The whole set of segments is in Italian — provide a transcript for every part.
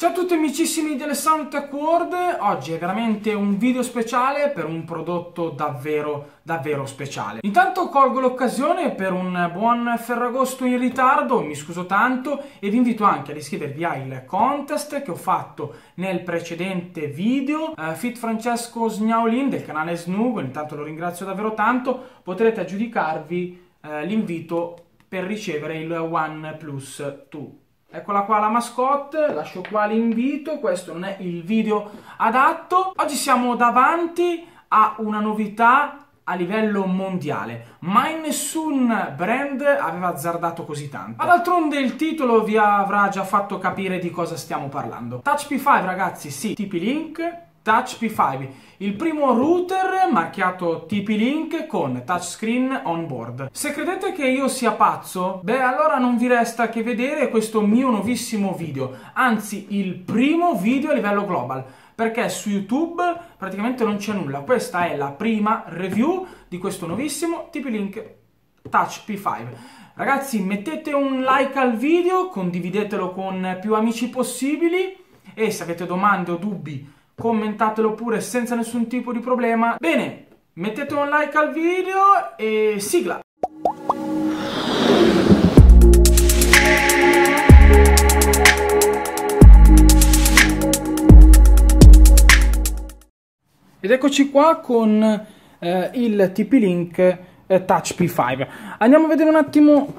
Ciao a tutti amicissimi delle Sound Tech World, oggi è veramente un video speciale per un prodotto davvero davvero speciale. Intanto colgo l'occasione per un buon Ferragosto in ritardo, mi scuso tanto e vi invito anche ad iscrivervi al contest che ho fatto nel precedente video, eh, Fit Francesco Sgnaolin del canale Snugo, intanto lo ringrazio davvero tanto, potrete aggiudicarvi eh, l'invito per ricevere il OnePlus 2. Eccola qua la mascotte, lascio qua l'invito, questo non è il video adatto. Oggi siamo davanti a una novità a livello mondiale. Mai nessun brand aveva azzardato così tanto. D'altronde il titolo vi avrà già fatto capire di cosa stiamo parlando. Touch P5 ragazzi, sì, tipi link, Touch P5, il primo router marchiato TP-Link con touchscreen on board. Se credete che io sia pazzo, beh allora non vi resta che vedere questo mio nuovissimo video, anzi il primo video a livello global, perché su YouTube praticamente non c'è nulla. Questa è la prima review di questo nuovissimo TP-Link Touch P5. Ragazzi, mettete un like al video, condividetelo con più amici possibili e se avete domande o dubbi commentatelo pure senza nessun tipo di problema. Bene, mettete un like al video e sigla! Ed eccoci qua con eh, il TP-Link eh, Touch P5. Andiamo a vedere un attimo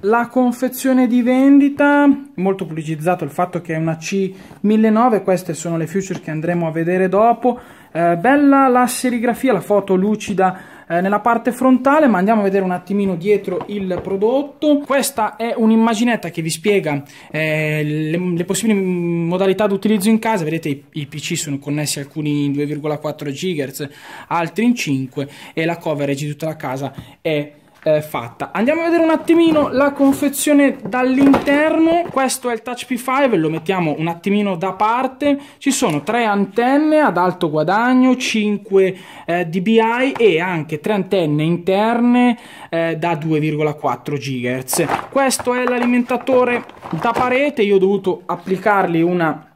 la confezione di vendita, molto pubblicizzato il fatto che è una C1009, queste sono le future che andremo a vedere dopo. Eh, bella la serigrafia, la foto lucida eh, nella parte frontale ma andiamo a vedere un attimino dietro il prodotto questa è un'immaginetta che vi spiega eh, le, le, possibili modalità d'utilizzo in casa vedete i, i pc sono connessi alcuni in 2,4 GHz altri in 5 e la coverage di tutta la casa è eh, fatta andiamo a vedere un attimino la confezione dall'interno questo è il touch p5 lo mettiamo un attimino da parte ci sono tre antenne ad alto guadagno 5 eh, dbi e anche tre antenne interne eh, da 2,4 gigahertz questo è l'alimentatore da parete io ho dovuto applicargli una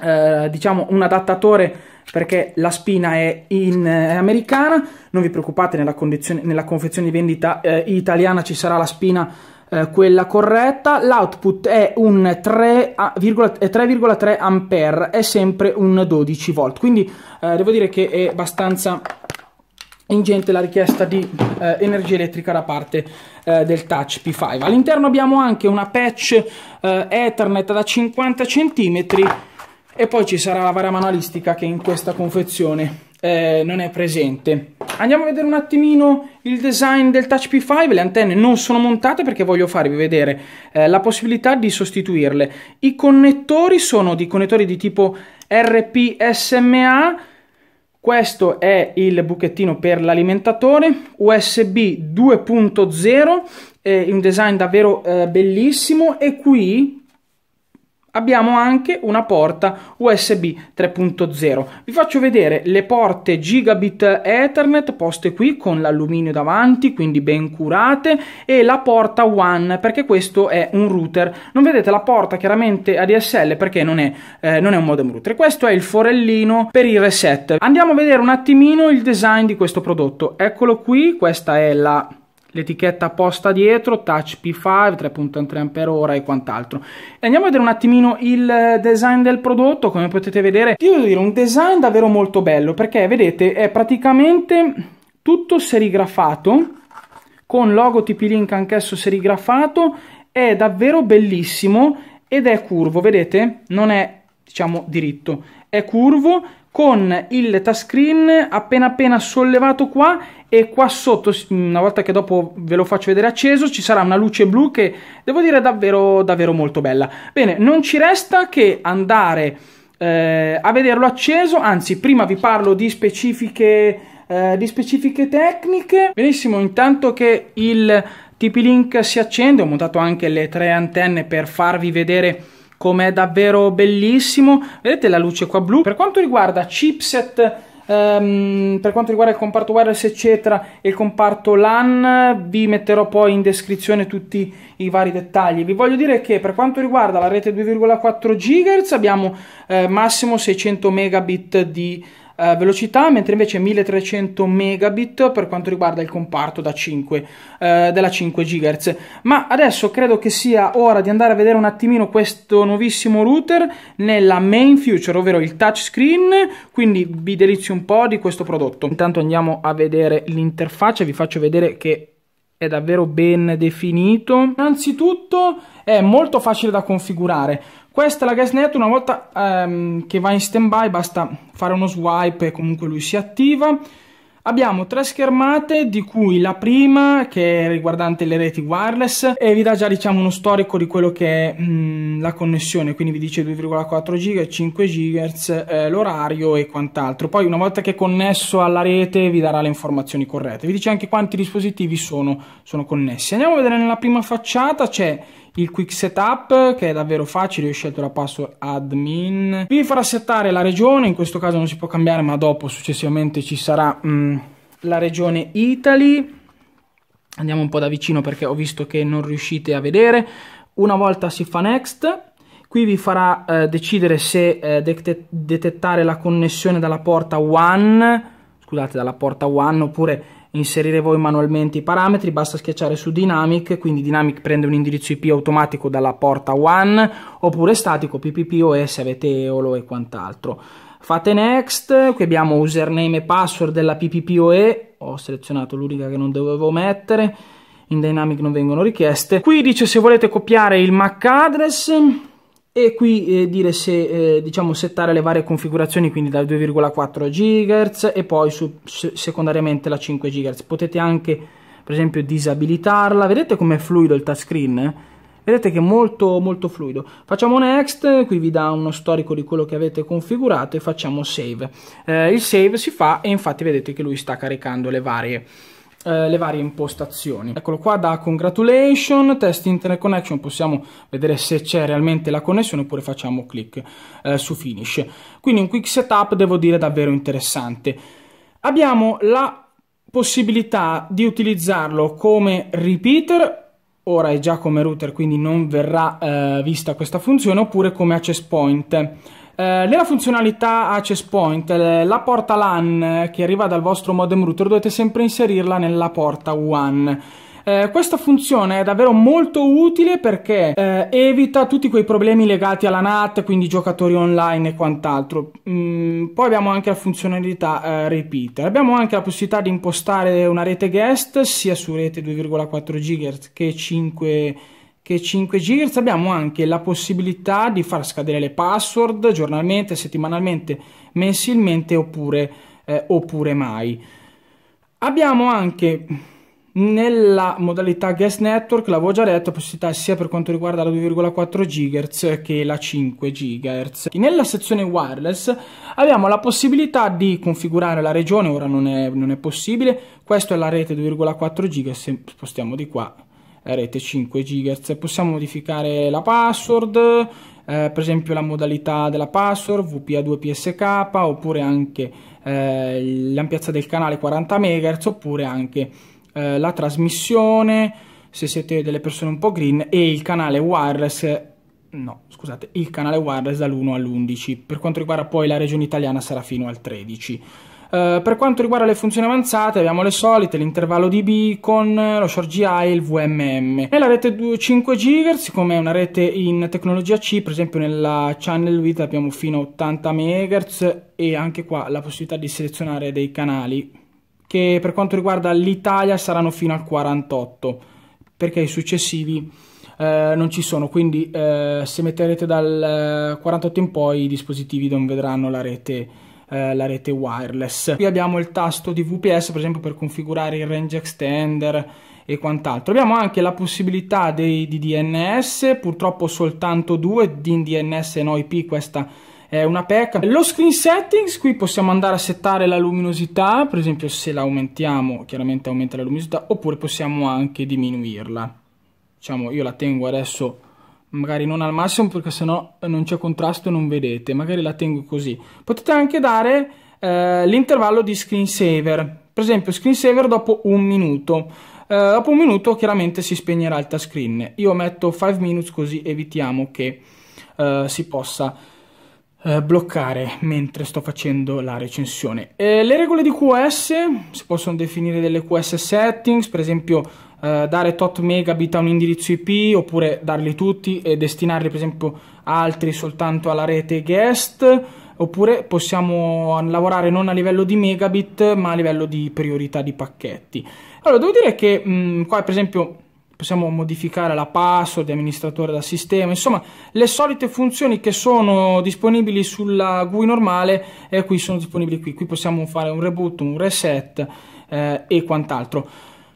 eh, diciamo un adattatore perché la spina è, in, è americana, non vi preoccupate, nella, nella confezione di vendita eh, italiana ci sarà la spina eh, quella corretta, l'output è un 3,3 ampere, è sempre un 12 volt, quindi eh, devo dire che è abbastanza ingente la richiesta di eh, energia elettrica da parte eh, del Touch P5. All'interno abbiamo anche una patch eh, Ethernet da 50 cm e poi ci sarà la varia manualistica che in questa confezione eh, non è presente. Andiamo a vedere un attimino il design del Touch P5, le antenne non sono montate perché voglio farvi vedere eh, la possibilità di sostituirle. I connettori sono di connettori di tipo RPSMA, questo è il buchettino per l'alimentatore, USB 2.0, eh, un design davvero eh, bellissimo e qui abbiamo anche una porta USB 3.0. Vi faccio vedere le porte Gigabit Ethernet poste qui con l'alluminio davanti, quindi ben curate, e la porta WAN perché questo è un router. Non vedete la porta chiaramente ADSL perché non è, eh, non è un modem router. Questo è il forellino per il reset. Andiamo a vedere un attimino il design di questo prodotto. Eccolo qui, questa è la l'etichetta apposta dietro, touch P5, 3.3 Ah e quant'altro. Andiamo a vedere un attimino il eh, design del prodotto, come potete vedere, io devo dire un design davvero molto bello, perché vedete è praticamente tutto serigrafato, con logo TP-Link anch'esso serigrafato, è davvero bellissimo ed è curvo, vedete? Non è diciamo diritto, è curvo con il touchscreen appena appena sollevato qua e qua sotto, una volta che dopo ve lo faccio vedere acceso, ci sarà una luce blu che devo dire è davvero, davvero molto bella. Bene, non ci resta che andare eh, a vederlo acceso, anzi prima vi parlo di specifiche, eh, di specifiche tecniche. Benissimo, intanto che il TP-Link si accende, ho montato anche le tre antenne per farvi vedere com'è davvero bellissimo. Vedete la luce qua blu. Per quanto riguarda chipset Um, per quanto riguarda il comparto wireless eccetera e il comparto LAN vi metterò poi in descrizione tutti i vari dettagli vi voglio dire che per quanto riguarda la rete 2,4 GHz abbiamo eh, massimo 600 megabit di eh, velocità, mentre invece 1300 megabit per quanto riguarda il comparto da 5, eh, della 5 GHz. Ma adesso credo che sia ora di andare a vedere un attimino questo nuovissimo router nella main future, ovvero il touchscreen, quindi vi delizio un po' di questo prodotto. Intanto andiamo a vedere l'interfaccia, vi faccio vedere che è davvero ben definito. Innanzitutto è molto facile da configurare. Questa è la GuestNet, una volta ehm, che va in standby basta fare uno swipe e comunque lui si attiva. Abbiamo tre schermate di cui la prima che è riguardante le reti wireless e vi dà già diciamo uno storico di quello che è mh, mm, la connessione, quindi vi dice 2,4 GHz, 5 GHz, eh, l'orario e quant'altro. Poi una volta che è connesso alla rete vi darà le informazioni corrette, vi dice anche quanti dispositivi sono, sono connessi. Andiamo a vedere nella prima facciata, c'è il quick setup che è davvero facile, ho scelto la password admin. Vi farà settare la regione, in questo caso non si può cambiare ma dopo successivamente ci sarà mm, la regione Italy. Andiamo un po' da vicino perché ho visto che non riuscite a vedere. Una volta si fa next. Qui vi farà eh, decidere se eh, det detettare la connessione dalla porta 1 scusate, dalla porta WAN oppure inserire voi manualmente i parametri, basta schiacciare su Dynamic, quindi Dynamic prende un indirizzo IP automatico dalla porta one oppure statico PPPoE se avete EOLO e quant'altro. Fate next, qui abbiamo username e password della PPPoE, ho selezionato l'unica che non dovevo mettere, in Dynamic non vengono richieste. Qui dice se volete copiare il MAC address, e qui eh, dire se eh, diciamo settare le varie configurazioni quindi da 2,4 GHz e poi su, se, secondariamente la 5 GHz potete anche per esempio disabilitarla vedete com'è fluido il touchscreen vedete che è molto molto fluido facciamo next qui vi dà uno storico di quello che avete configurato e facciamo save eh, il save si fa e infatti vedete che lui sta caricando le varie eh, le varie impostazioni. Eccolo qua da congratulation, test internet connection, possiamo vedere se c'è realmente la connessione oppure facciamo clic eh, su finish. Quindi un quick setup devo dire davvero interessante. Abbiamo la possibilità di utilizzarlo come repeater ora è già come router quindi non verrà eh, vista questa funzione oppure come access point eh, nella funzionalità access point, eh, la porta LAN eh, che arriva dal vostro modem router dovete sempre inserirla nella porta WAN. Eh, questa funzione è davvero molto utile perché eh, evita tutti quei problemi legati alla NAT, quindi giocatori online e quant'altro. Mm, poi abbiamo anche la funzionalità eh, repeater, abbiamo anche la possibilità di impostare una rete guest sia su rete 2,4 GHz che 5 GHz che 5 GHz abbiamo anche la possibilità di far scadere le password giornalmente, settimanalmente, mensilmente oppure, eh, oppure mai. Abbiamo anche nella modalità guest network, l'avevo già detto, possibilità sia per quanto riguarda la 2,4 GHz che la 5 GHz. Nella sezione wireless abbiamo la possibilità di configurare la regione, ora non è, non è possibile, questa è la rete 2,4 GHz, spostiamo di qua eh, rete 5 GHz. Possiamo modificare la password, eh, per esempio la modalità della password VPA2PSK oppure anche eh, l'ampiezza del canale 40 MHz oppure anche eh, la trasmissione se siete delle persone un po' green e il canale wireless no, scusate, il canale wireless dall'1 all'11. Per quanto riguarda poi la regione italiana sarà fino al 13. Eh, per quanto riguarda le funzioni avanzate abbiamo le solite, l'intervallo di beacon, eh, lo short GI e il VMM. Nella rete 5 GHz, come una rete in tecnologia C, per esempio nella channel width abbiamo fino a 80 MHz e anche qua la possibilità di selezionare dei canali che per quanto riguarda l'Italia saranno fino al 48 perché i successivi eh, non ci sono, quindi eh, se metterete dal 48 eh, in poi i dispositivi non vedranno la rete eh, la rete wireless. Qui abbiamo il tasto di VPS per esempio per configurare il range extender e quant'altro. Abbiamo anche la possibilità dei, di DNS, purtroppo soltanto due, DIN DNS e no IP, questa è una pecca. Lo screen settings, qui possiamo andare a settare la luminosità, per esempio se la aumentiamo chiaramente aumenta la luminosità, oppure possiamo anche diminuirla. Diciamo io la tengo adesso magari non al massimo perché sennò non c'è contrasto e non vedete, magari la tengo così. Potete anche dare eh, l'intervallo di screensaver, per esempio screensaver dopo un minuto. Eh, dopo un minuto chiaramente si spegnerà il touchscreen. Io metto 5 minutes così evitiamo che eh, si possa eh, bloccare mentre sto facendo la recensione. Eh, le regole di QS si possono definire delle QS settings, per esempio eh, dare tot megabit a un indirizzo IP oppure darli tutti e destinarli per esempio altri soltanto alla rete guest oppure possiamo lavorare non a livello di megabit ma a livello di priorità di pacchetti. Allora devo dire che mh, mm, qua per esempio possiamo modificare la password di amministratore del sistema, insomma le solite funzioni che sono disponibili sulla GUI normale eh, qui sono disponibili qui, qui possiamo fare un reboot, un reset eh, e quant'altro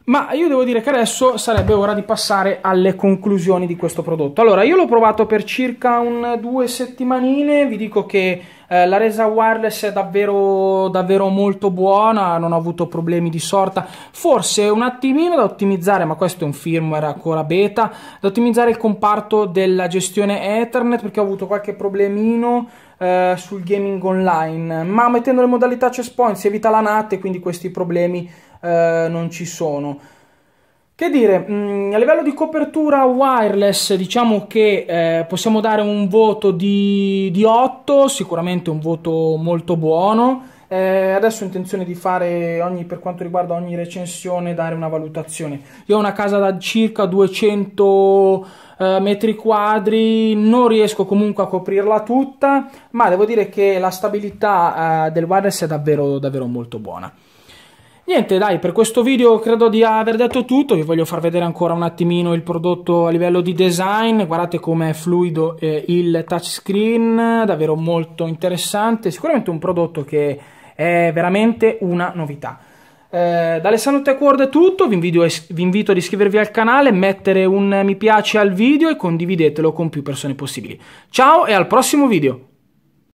ma io devo dire che adesso sarebbe ora di passare alle conclusioni di questo prodotto. Allora, io l'ho provato per circa un, due settimanine, vi dico che eh, la resa wireless è davvero, davvero molto buona, non ho avuto problemi di sorta, forse un attimino da ottimizzare, ma questo è un firmware ancora beta, da ottimizzare il comparto della gestione Ethernet perché ho avuto qualche problemino. Eh, sul gaming online ma mettendo le modalità checkpoint si evita la NAT e quindi questi problemi eh, non ci sono. Che dire, mh, mm, a livello di copertura wireless diciamo che eh, possiamo dare un voto di, di, 8, sicuramente un voto molto buono. Eh, adesso ho intenzione di fare ogni, per quanto riguarda ogni recensione dare una valutazione. Io ho una casa da circa 200 eh, metri quadri, non riesco comunque a coprirla tutta, ma devo dire che la stabilità eh, del wireless è davvero, davvero molto buona. Niente dai, per questo video credo di aver detto tutto, vi voglio far vedere ancora un attimino il prodotto a livello di design, guardate com'è fluido eh, il touchscreen, davvero molto interessante, sicuramente un prodotto che è veramente una novità. Eh, da Alessandro Tech World è tutto, vi invito, vi invito ad iscrivervi al canale, mettere un mi piace al video e condividetelo con più persone possibili. Ciao e al prossimo video!